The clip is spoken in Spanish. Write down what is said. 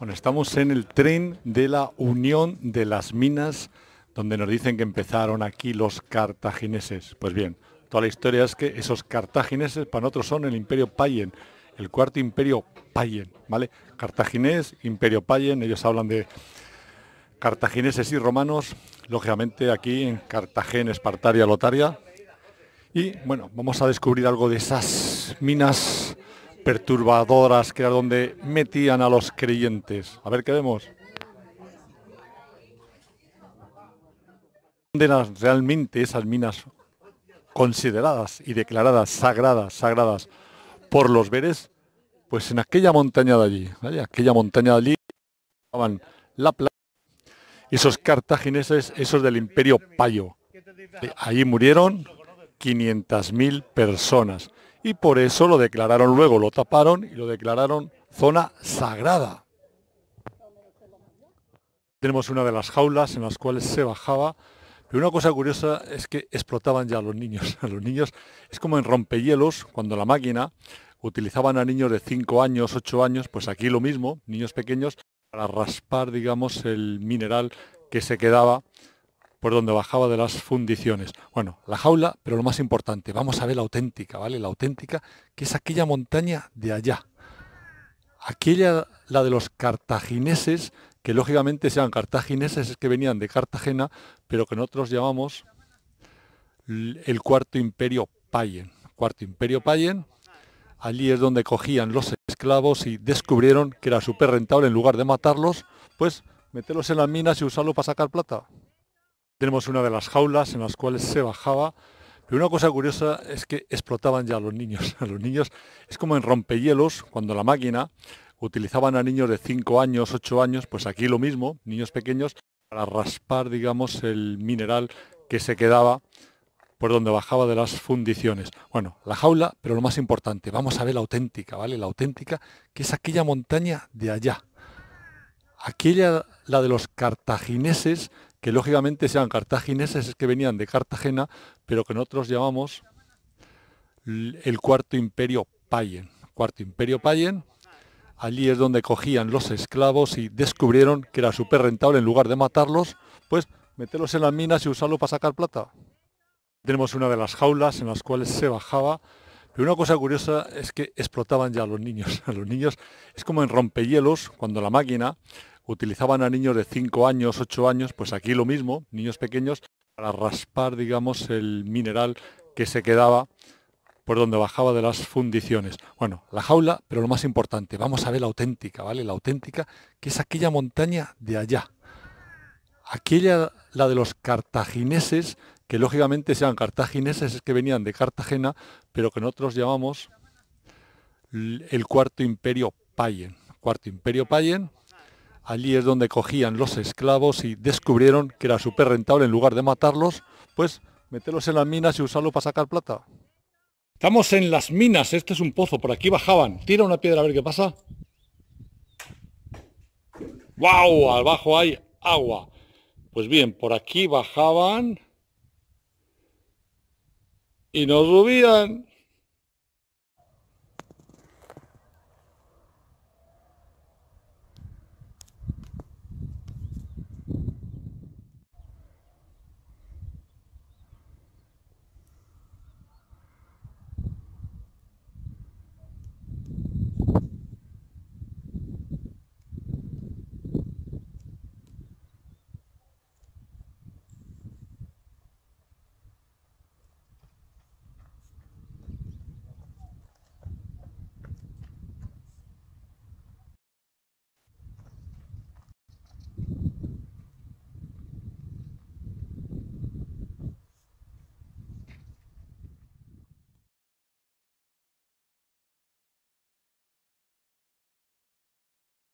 Bueno, estamos en el tren de la Unión de las Minas, donde nos dicen que empezaron aquí los cartagineses. Pues bien, toda la historia es que esos cartagineses para nosotros son el imperio Payen, el cuarto imperio Payen, ¿vale? Cartaginés, imperio Payen, ellos hablan de cartagineses y romanos, lógicamente aquí en Cartagena, Espartaria, Lotaria. Y bueno, vamos a descubrir algo de esas minas perturbadoras, que era donde metían a los creyentes. A ver qué vemos. Donde realmente esas minas consideradas y declaradas sagradas, sagradas por los veres, pues en aquella montaña de allí, aquella montaña de allí, estaban la plata, esos cartagineses, esos del imperio payo. Allí murieron 500.000 personas y por eso lo declararon luego, lo taparon y lo declararon zona sagrada. Tenemos una de las jaulas en las cuales se bajaba, pero una cosa curiosa es que explotaban ya a los niños. A los niños es como en rompehielos, cuando la máquina utilizaban a niños de 5 años, 8 años, pues aquí lo mismo, niños pequeños, para raspar, digamos, el mineral que se quedaba por donde bajaba de las fundiciones. Bueno, la jaula, pero lo más importante, vamos a ver la auténtica, ¿vale? La auténtica, que es aquella montaña de allá. Aquella, la de los cartagineses, que lógicamente sean cartagineses, es que venían de Cartagena, pero que nosotros llamamos el Cuarto Imperio Payen. Cuarto Imperio Payen, allí es donde cogían los esclavos y descubrieron que era súper rentable, en lugar de matarlos, pues meterlos en las minas y usarlo para sacar plata. Tenemos una de las jaulas en las cuales se bajaba. Pero una cosa curiosa es que explotaban ya a los niños. A los niños es como en rompehielos, cuando la máquina utilizaban a niños de 5 años, 8 años, pues aquí lo mismo, niños pequeños, para raspar, digamos, el mineral que se quedaba por donde bajaba de las fundiciones. Bueno, la jaula, pero lo más importante, vamos a ver la auténtica, ¿vale? La auténtica, que es aquella montaña de allá. Aquella, la de los cartagineses, que lógicamente sean cartagineses es que venían de Cartagena, pero que nosotros llamamos el cuarto imperio Payen. Cuarto imperio Payen, allí es donde cogían los esclavos y descubrieron que era súper rentable, en lugar de matarlos, pues meterlos en las minas y usarlo para sacar plata. Tenemos una de las jaulas en las cuales se bajaba, pero una cosa curiosa es que explotaban ya los niños. A los niños es como en rompehielos, cuando la máquina utilizaban a niños de 5 años, 8 años, pues aquí lo mismo, niños pequeños, para raspar, digamos, el mineral que se quedaba por donde bajaba de las fundiciones. Bueno, la jaula, pero lo más importante, vamos a ver la auténtica, ¿vale? La auténtica, que es aquella montaña de allá. Aquella, la de los cartagineses, que lógicamente sean cartagineses, es que venían de Cartagena, pero que nosotros llamamos el Cuarto Imperio Payen. Cuarto Imperio Payen, Allí es donde cogían los esclavos y descubrieron que era súper rentable, en lugar de matarlos, pues meterlos en las minas y usarlo para sacar plata. Estamos en las minas, este es un pozo, por aquí bajaban. Tira una piedra a ver qué pasa. ¡Wow! Abajo hay agua. Pues bien, por aquí bajaban y nos subían.